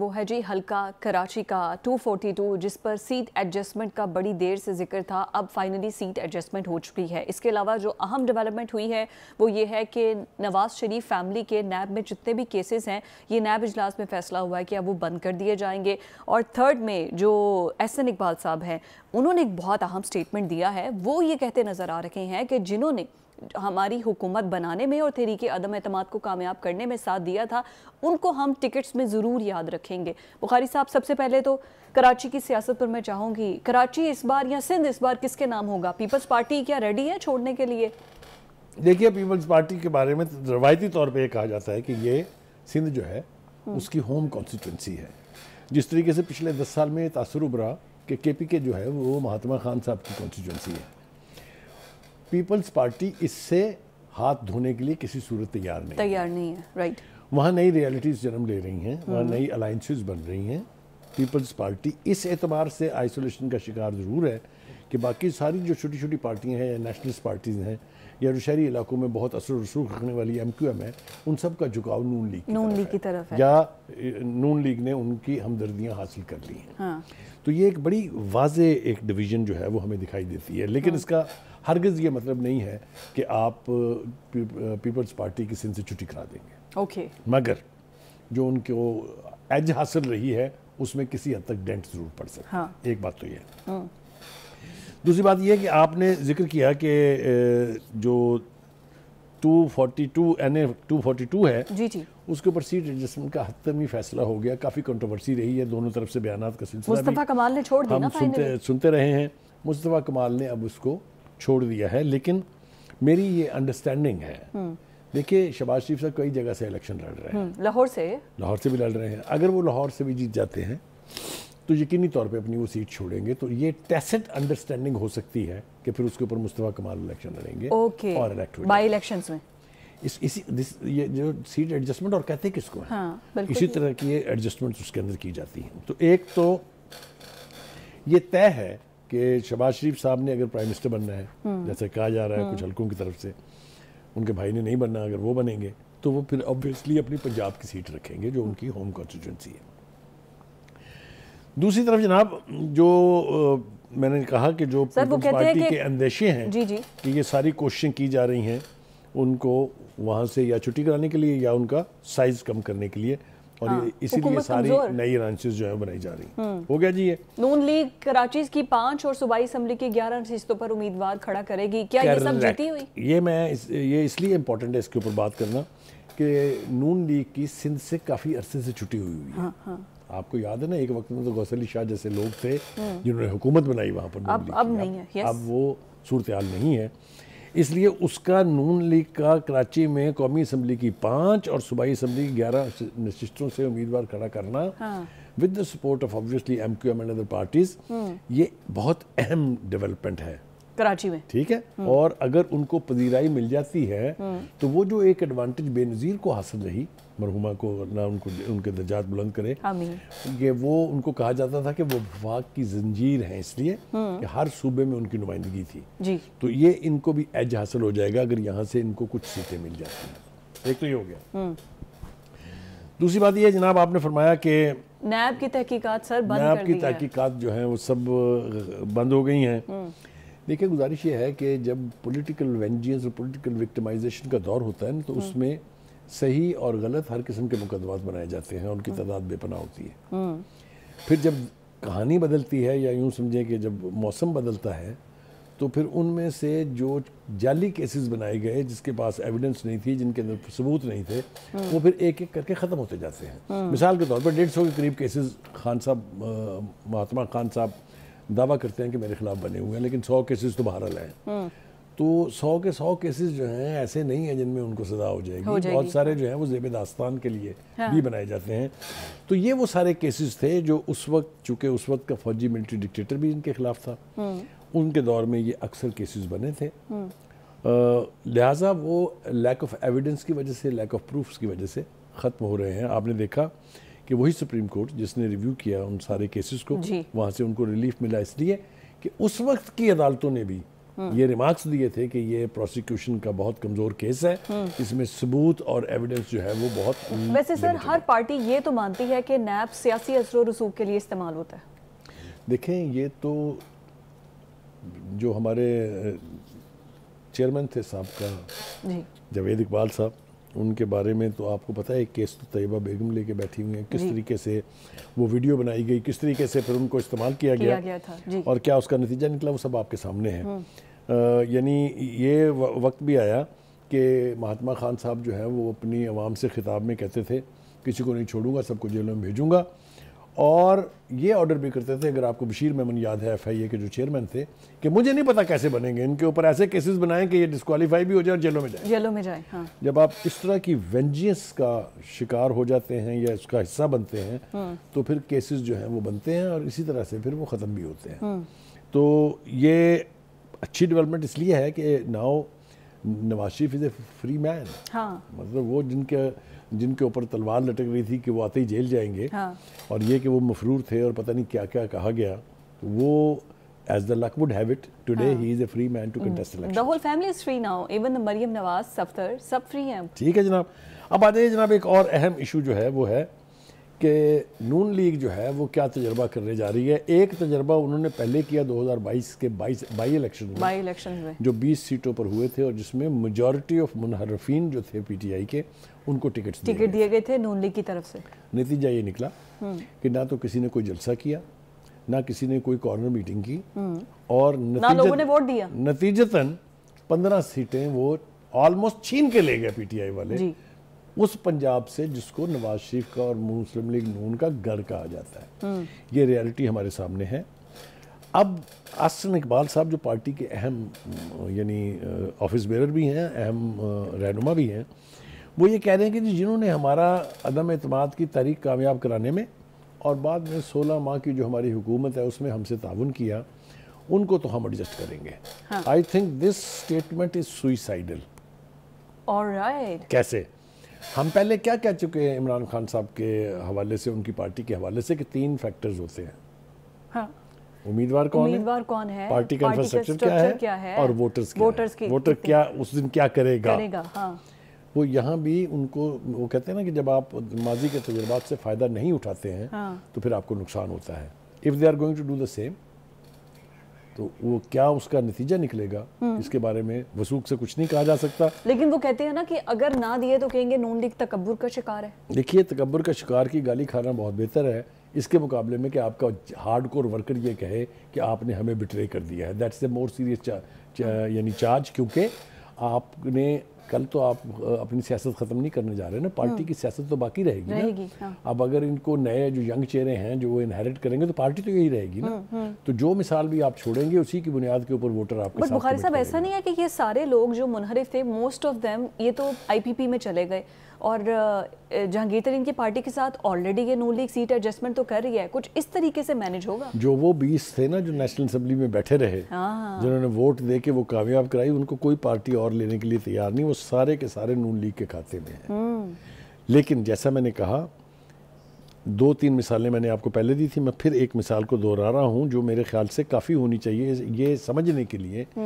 वो है जी हल्का कराची का 242 जिस पर सीट एडजस्टमेंट का बड़ी देर से जिक्र था अब फाइनली सीट एडजस्टमेंट हो चुकी है इसके अलावा जो अहम डेवलपमेंट हुई है वो ये है कि नवाज शरीफ फैमिली के नैब में जितने भी केसेस हैं ये नैब इजलास में फैसला हुआ है कि अब वो बंद कर दिए जाएंगे और थर्ड में जो एस इकबाल साहब हैं उन्होंने एक बहुत अहम स्टेटमेंट दिया है वो ये कहते नज़र आ रहे हैं कि जिन्होंने हमारी हुकूमत बनाने में और तहरीक अदम अतमाद को कामयाब करने में साथ दिया था उनको हम टिकट्स में ज़रूर याद रखेंगे बुखारी साहब सबसे पहले तो कराची की सियासत पर मैं चाहूँगी कराची इस बार या सिंध इस बार किसके नाम होगा पीपल्स पार्टी क्या रेडी है छोड़ने के लिए देखिए पीपल्स पार्टी के बारे में रवायती तौर पर यह कहा जाता है कि ये सिंध जो है हम्म। उसकी होम कॉन्स्टिट्यूंसी है जिस तरीके से पिछले दस साल में तासर उभरा कि के पी के जो है वो महात्मा खान साहब की कॉन्स्टिट्यूंसी है पीपल्स पार्टी इससे हाथ धोने के लिए किसी सूरत तैयार नहीं तैयार नहीं है राइट वहाँ नई रियलिटीज़ जन्म ले रही हैं वहाँ हम्म। नई अलाइंसेस बन रही हैं पीपल्स पार्टी इस एतबार से आइसोलेशन का शिकार ज़रूर है कि बाकी सारी जो छोटी छोटी पार्टियाँ हैं या नेशनलिस्ट पार्टीज़ हैं या जो शहरी इलाकों में बहुत असर रसूख रखने वाली एम क्यू एम है उन सब का झुकाव नून लीग नून लीग की तरफ है या नून लीग ने उनकी हमदर्दियाँ हासिल कर ली हैं हाँ। तो ये एक बड़ी वाज एक डिवीजन जो है वो हमें दिखाई देती है लेकिन हाँ। इसका हरगज़ ये मतलब नहीं है कि आप पीपल्स पार्टी की सिंह से छुट्टी करा देंगे ओके मगर जो उनको एज हासिल रही है उसमें किसी हद तक डेंट जरूर पड़ सकता है हाँ। एक बात तो ये है दूसरी बात यह कि आपने जिक्र किया कि जो 242 एनए 242 है जी जी उसके ऊपर सीट एडजस्टमेंट का हतमी फैसला हो गया काफ़ी कंट्रोवर्सी रही है दोनों तरफ से बयान का सिलसिला मुस्तफ़ा कमाल ने छोड़ दिया हम सुनते सुनते रहे हैं मुस्तफ़ा कमाल ने अब उसको छोड़ दिया है लेकिन मेरी ये अंडरस्टैंडिंग है हम्म। देखिए शबाज शरीफ साहब कई जगह से इलेक्शन लड़ रहे हैं हम्म, लाहौर से लाहौर से भी लड़ रहे हैं अगर वो लाहौर से भी जीत जाते हैं तो यकीनी तौर पे अपनी वो सीट छोड़ेंगे तो ये टेसेट अंडरस्टैंडिंग हो सकती है कि फिर उसके ऊपर मुस्तफ़ा कमाल इलेक्शन लड़ेंगे और इलेक्ट बाई इलेक्शन में इस इसी दिस ये जो सीट एडजस्टमेंट और कहते किसको है हाँ, इसी तरह की ये एडजस्टमेंट उसके अंदर की जाती हैं तो एक तो ये तय है कि शबाज शरीफ साहब ने अगर प्राइम मिनिस्टर बनना है हम्म। जैसे कहा जा रहा है हम्म। कुछ हल्कों की तरफ से उनके भाई ने नहीं बनना अगर वो बनेंगे तो वो फिर ऑब्वियसली अपनी पंजाब की सीट रखेंगे जो उनकी होम कॉन्स्टिट्यूंसी है दूसरी तरफ जनाब जो आ, मैंने कहा कि जो पार्टी के अंदेशे हैं जी जी कि ये सारी कोशिशें की जा रही हैं उनको वहाँ से या छुट्टी कराने के लिए या उनका साइज कम करने के लिए और हाँ, इसीलिए सारी नई रांचेस जो है बनाई जा रही हम्म। हो गया जी ये नून लीग कराची की पांच और सुबह असम्बली की ग्यारह सीटों पर उम्मीदवार खड़ा करेगी क्या ये सब जीती हुई ये मैं इस, ये इसलिए इम्पोर्टेंट है इसके ऊपर बात करना के नून लीग की सिंध से काफ़ी अरसे से छुटी हुई हुई है हाँ, हाँ. आपको याद है ना एक वक्त में तो गौसली शाह जैसे लोग थे हाँ। जिन्होंने हुकूमत बनाई वहाँ पर अब अब नहीं है अब वो सूरत हाल नहीं है इसलिए उसका नून लीग का कराची में कौमी असम्बली की पांच और सूबाई असम्बली की ग्यारह नशिस्तों से उम्मीदवार खड़ा करना with the support of obviously M Q M and other parties ये बहुत अहम डेवलपमेंट है कराची में ठीक है हम्म। और अगर उनको पजीराई मिल जाती है हम्म। तो वो जो एक एडवांटेज बेनज़ीर को हासिल रही मरहुमा को ना उनको उनके दर्जात बुलंद करे कि वो उनको कहा जाता था कि वो वफाक की जंजीर है इसलिए हम्म। कि हर सूबे में उनकी नुमाइंदगी थी जी। तो ये इनको भी एज हासिल हो जाएगा अगर यहाँ से इनको कुछ सीटें मिल जाती हैं एक तो ये हो गया दूसरी बात ये जनाब आपने फरमाया कि नैब की तहकीकात सर बंद नैब की तहकीकात जो है वो सब बंद हो गई हैं देखिए गुजारिश ये है कि जब पॉलिटिकल वेंजियंस और पॉलिटिकल विक्टिमाइजेशन का दौर होता है ना तो हम्म। उसमें सही और गलत हर किस्म के मुकदमात बनाए जाते हैं उनकी हम्म। तादाद बेपना होती है हम्म। फिर जब कहानी बदलती है या यूँ समझें कि जब मौसम बदलता है तो फिर उनमें से जो जाली केसेस बनाए गए जिसके पास एविडेंस नहीं थी जिनके अंदर सबूत नहीं थे वो फिर एक एक करके ख़त्म होते जाते हैं मिसाल के तौर पर डेढ़ सौ के करीब केसेस खान साहब महात्मा खान साहब दावा करते हैं कि मेरे खिलाफ बने हुए हैं लेकिन सौ केसेस तो बहरहाल हैं तो सौ के सौ केसेस जो हैं ऐसे नहीं हैं जिनमें उनको सजा हो जाएगी, जाएगी। बहुत सारे जो हैं वो जेब दास्तान के लिए हाँ। भी बनाए जाते हैं तो ये वो सारे केसेस थे जो उस वक्त चूंकि उस वक्त का फौजी मिलिट्री डिक्टेटर भी इनके खिलाफ था उनके दौर में ये अक्सर केसेस बने थे लिहाजा वो लैक ऑफ एविडेंस की वजह से लैक ऑफ प्रूफ की वजह से ख़त्म हो रहे हैं आपने देखा कि वही सुप्रीम कोर्ट जिसने रिव्यू किया उन सारे केसेस को वहाँ से उनको रिलीफ मिला इसलिए कि उस वक्त की अदालतों ने भी हम्म। ये रिमार्क्स दिए थे कि ये प्रोसिक्यूशन का बहुत कमजोर केस है हम्म। इसमें सबूत और एविडेंस जो है वो बहुत वैसे सर हर पार्टी ये तो मानती है कि नैब सियासी असर रसूख के लिए इस्तेमाल होता है देखें ये तो जो हमारे चेयरमैन थे साहब का जावेद इकबाल साहब उनके बारे में तो आपको पता है एक केस तो तैयबा बेगम लेके बैठी हुई हैं किस तरीके से वो वीडियो बनाई गई किस तरीके से फिर उनको इस्तेमाल किया, किया गया, गया और क्या उसका नतीजा निकला वो सब आपके सामने है हम्म। यानी ये वक्त भी आया कि महात्मा खान साहब जो है वो अपनी आवाम से खिताब में कहते थे किसी को नहीं छोड़ूंगा सबको जेलों में भेजूंगा और ये ऑर्डर भी करते थे अगर आपको बशीर मेमन याद है एफआईए के जो चेयरमैन थे कि मुझे नहीं पता कैसे बनेंगे इनके ऊपर ऐसे केसेस बनाएं कि ये डिस्कालीफाई भी हो जाए और जेलों में जाए जेलों में जाए हाँ। जब आप इस तरह की वेंजियस का शिकार हो जाते हैं या इसका हिस्सा बनते हैं हम्म। तो फिर केसेस जो हैं वो बनते हैं और इसी तरह से फिर वो ख़त्म भी होते हैं हम्म। तो ये अच्छी डेवलपमेंट इसलिए है कि now Nawaz Sharif is a free man हाँ। मतलब वो जिनके जिनके ऊपर तलवार लटक रही थी कि वो आते ही जेल जाएंगे हाँ। और ये कि वो मफरूर थे और पता नहीं क्या क्या कहा गया तो वो as the luck would have it today हाँ. he is a free man to contest mm. election the whole family is free now even the maryam nawaz safdar सब free हैं ठीक है जनाब अब आ जाइए जनाब एक और अहम इशू जो है वो है कि नून लीग जो है वो क्या तजर्बा करने जा रही है एक तजर्बा उन्होंने पहले किया 2022 के बाईस बाई इलेक्शन में बाई इलेक्शन में जो 20 सीटों पर हुए थे और जिसमें मेजॉरिटी ऑफ मुनहरफिन जो थे पीटीआई के उनको टिकट टिकट दिए गए थे नून लीग की तरफ से नतीजा ये निकला हम्म। कि ना तो किसी ने कोई जलसा किया ना किसी ने कोई कॉर्नर मीटिंग की हम्म। और वोट दिया नतीजतन पंद्रह सीटें वो ऑलमोस्ट छीन के ले गए पीटीआई वाले उस पंजाब से जिसको नवाज शरीफ का और मुस्लिम लीग नून का गढ़ कहा जाता है हम्म। ये रियलिटी हमारे सामने है अब आसन इकबाल साहब जो पार्टी के अहम यानी ऑफिस बेरर भी हैं अहम रहनुमा भी हैं वो ये कह रहे हैं कि जी जिन्होंने हमारा अदम अतमाद की तारीख कामयाब कराने में और बाद में सोलह माह की जो हमारी हुकूमत है उसमें हमसे ताउन किया उनको तो हम एडजस्ट करेंगे I think this statement is suicidal कैसे हम पहले क्या कह चुके हैं इमरान खान साहब के हवाले से उनकी पार्टी के हवाले से कि तीन फैक्टर्स होते हैं हाँ। उम्मीदवार कौन उम्मीदवार है? कौन है पार्टी का इंफ्रास्ट्रक्चर क्या, क्या है और वोटर्स क्या वोटर्स की वोटर क्या उस दिन क्या करेगा, करेगा हाँ। वो यहाँ भी उनको वो कहते हैं ना कि जब आप माजी के तजर्बात से फ़ायदा नहीं उठाते हैं हाँ। तो फिर आपको नुकसान होता है if they are going to do the same तो वो क्या उसका नतीजा निकलेगा हम्म। इसके बारे में वसूख से कुछ नहीं कहा जा सकता लेकिन वो कहते हैं ना कि अगर ना दिए तो कहेंगे नून लीग तकबर का शिकार है देखिए तकबर का शिकार की गाली खाना बहुत बेहतर है इसके मुकाबले में कि आपका हार्ड कोर वर्कर ये कहे कि आपने हमें बिट्रे कर दिया है दैट्स ए मोर सीरियस यानी चार्ज क्योंकि आपने कल तो आप अपनी सियासत ख़त्म नहीं करने जा रहे ना पार्टी हाँ। की सियासत तो बाकी रहेगी रहेगी हाँ। अब अगर इनको नए जो यंग चेहरे हैं जो इनहेरिट करेंगे तो पार्टी तो यही रहेगी ना हाँ, तो जो मिसाल भी आप छोड़ेंगे उसी की बुनियाद के ऊपर वोटर आपके बट बुखारी साहब ऐसा नहीं है कि ये सारे लोग जो मुनहरफ थे मोस्ट ऑफ देम ये तो आईपीपी में चले गए और जहांगीर तरीन की पार्टी के साथ ऑलरेडी ये नू लीग सीट एडजस्टमेंट तो कर रही है कुछ इस तरीके से मैनेज होगा जो वो बीस थे ना जो नेशनल असम्बली में बैठे रहे हाँ, हाँ। जिन्होंने वोट दे के वो कामयाब कराई उनको कोई पार्टी और लेने के लिए तैयार नहीं वो सारे के सारे नून लीग के खाते में है हम्म। लेकिन जैसा मैंने कहा दो तीन मिसालें मैंने आपको पहले दी थी मैं फिर एक मिसाल को दोहरा रहा हूँ जो मेरे ख्याल से काफ़ी होनी चाहिए ये समझने के लिए